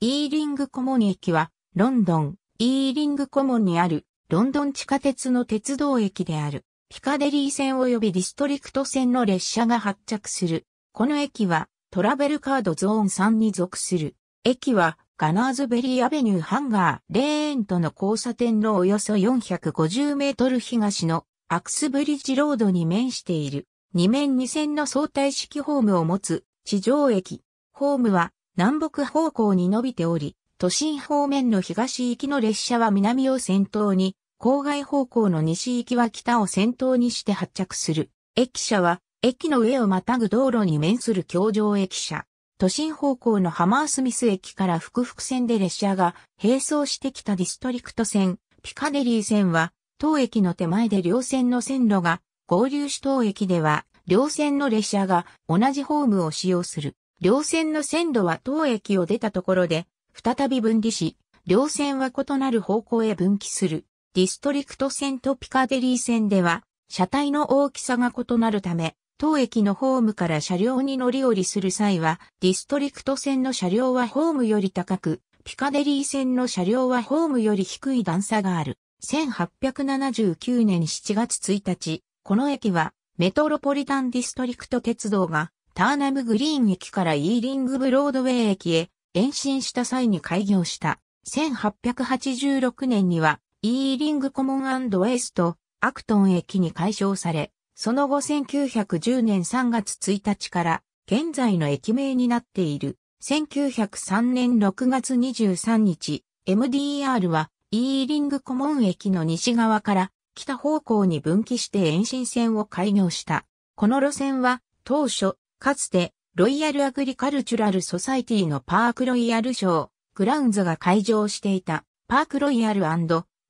イーリングコモン駅は、ロンドン、イーリングコモンにある、ロンドン地下鉄の鉄道駅である、ピカデリー線及びディストリクト線の列車が発着する。この駅は、トラベルカードゾーン3に属する。駅は、ガナーズベリーアベニューハンガー、レーンとの交差点のおよそ450メートル東の、アクスブリッジロードに面している。2面2線の相対式ホームを持つ、地上駅。ホームは、南北方向に伸びており、都心方面の東行きの列車は南を先頭に、郊外方向の西行きは北を先頭にして発着する。駅舎は、駅の上をまたぐ道路に面する橋上駅舎。都心方向のハマースミス駅から福々線で列車が並走してきたディストリクト線、ピカデリー線は、当駅の手前で両線の線路が合流し当駅では、両線の列車が同じホームを使用する。両線の線路は当駅を出たところで、再び分離し、両線は異なる方向へ分岐する。ディストリクト線とピカデリー線では、車体の大きさが異なるため、当駅のホームから車両に乗り降りする際は、ディストリクト線の車両はホームより高く、ピカデリー線の車両はホームより低い段差がある。1879年7月1日、この駅はメトロポリタンディストリクト鉄道がターナムグリーン駅からイーリングブロードウェイ駅へ延伸した際に開業した。1886年にはイーリングコモンウェスト、アクトン駅に改称され、その後1910年3月1日から現在の駅名になっている。1903年6月23日、MDR はイーリングコモン駅の西側から北方向に分岐して延伸線を開業した。この路線は当初かつて、ロイヤル・アグリカルチュラル・ソサイティのパーク・ロイヤル賞、グラウンズが開場していた、パーク・ロイヤル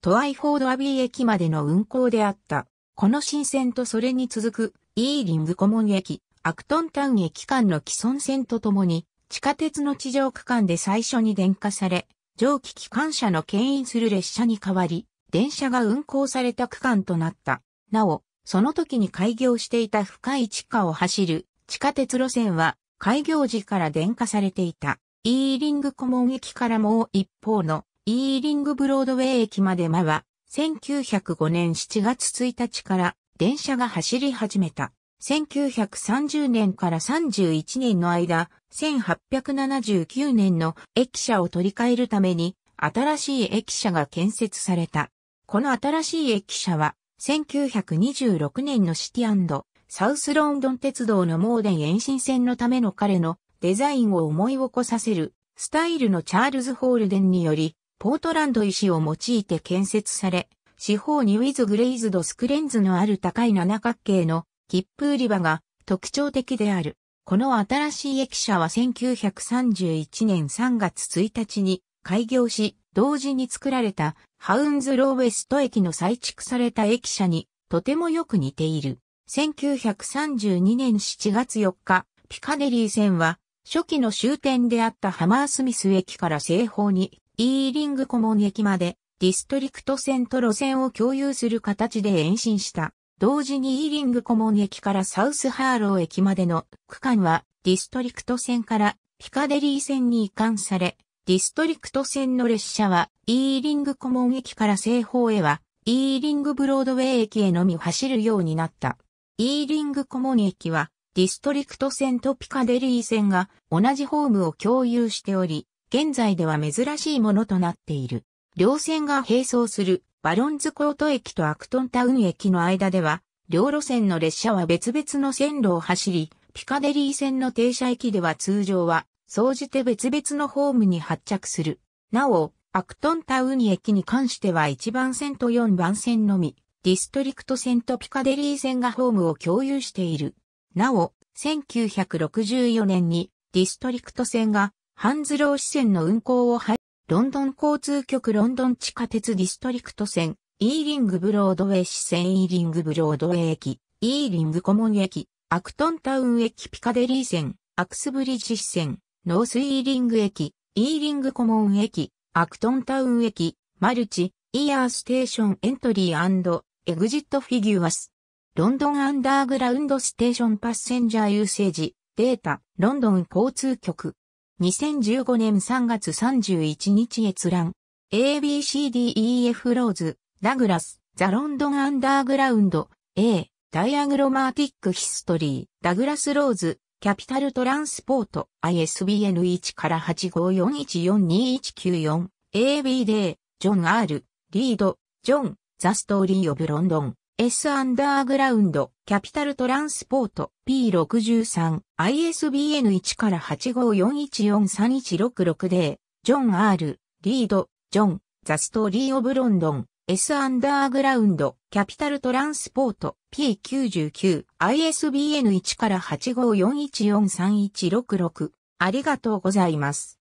トワイフォード・アビー駅までの運行であった。この新線とそれに続く、イーリング・コモン駅、アクトンタウン駅間の既存線とともに、地下鉄の地上区間で最初に電化され、蒸気機関車の牽引する列車に代わり、電車が運行された区間となった。なお、その時に開業していた深い地下を走る地下鉄路線は開業時から電化されていた。イーリングコモン駅からもう一方のイーリングブロードウェイ駅までまは1905年7月1日から電車が走り始めた。1930年から31年の間、1879年の駅舎を取り替えるために新しい駅舎が建設された。この新しい駅舎は1926年のシティサウスロンドン鉄道のモーデン延伸線のための彼のデザインを思い起こさせるスタイルのチャールズ・ホールデンにより、ポートランド石を用いて建設され、四方にウィズ・グレイズド・スクレンズのある高い七角形の切符売り場が特徴的である。この新しい駅舎は1931年3月1日に開業し、同時に作られたハウンズローウェスト駅の再築された駅舎にとてもよく似ている。1932年7月4日、ピカデリー線は、初期の終点であったハマースミス駅から西方に、イーリングコモン駅まで、ディストリクト線と路線を共有する形で延伸した。同時にイーリングコモン駅からサウスハーロー駅までの区間は、ディストリクト線からピカデリー線に移管され、ディストリクト線の列車は、イーリングコモン駅から西方へは、イーリングブロードウェイ駅へのみ走るようになった。イーリングコモニ駅は、ディストリクト線とピカデリー線が同じホームを共有しており、現在では珍しいものとなっている。両線が並走するバロンズコート駅とアクトンタウン駅の間では、両路線の列車は別々の線路を走り、ピカデリー線の停車駅では通常は、総じて別々のホームに発着する。なお、アクトンタウン駅に関しては1番線と4番線のみ、ディストリクト線とピカデリー線がホームを共有している。なお、1964年にディストリクト線がハンズロー支線の運行を廃ロンドン交通局ロンドン地下鉄ディストリクト線、イーリングブロードウェイ支線イーリングブロードウェイ駅、イーリングコモン駅、アクトンタウン駅ピカデリー線、アクスブリッジ支線、ノースイーリング駅、イーリングコモン駅、アクトンタウン駅、マルチ、イヤーステーションエントリーエグジットフィギュアス。ロンドンアンダーグラウンドステーションパッセンジャーユーセージ、データ、ロンドン交通局。2015年3月31日閲覧。ABCDEF ローズ、ダグラス、ザ・ロンドンアンダーグラウンド、A、ダイアグロマーティックヒストリー、ダグラス・ローズ、キャピタルトランスポート、ISBN1 から8541421994、ABD、ジョン・ R、リード、ジョン、ザ・ストーリー・オブ・ロンドン、S アンダーグラウンド、キャピタルトランスポート、P63、ISBN1 から8 5 4 1 4 3 1 6 6でジョン・ R、リード、ジョン、ザ・ストーリー・オブ・ロンドン、S アンダーグラウンド、キャピタルトランスポート、P99、ISBN1 から854143166。ありがとうございます。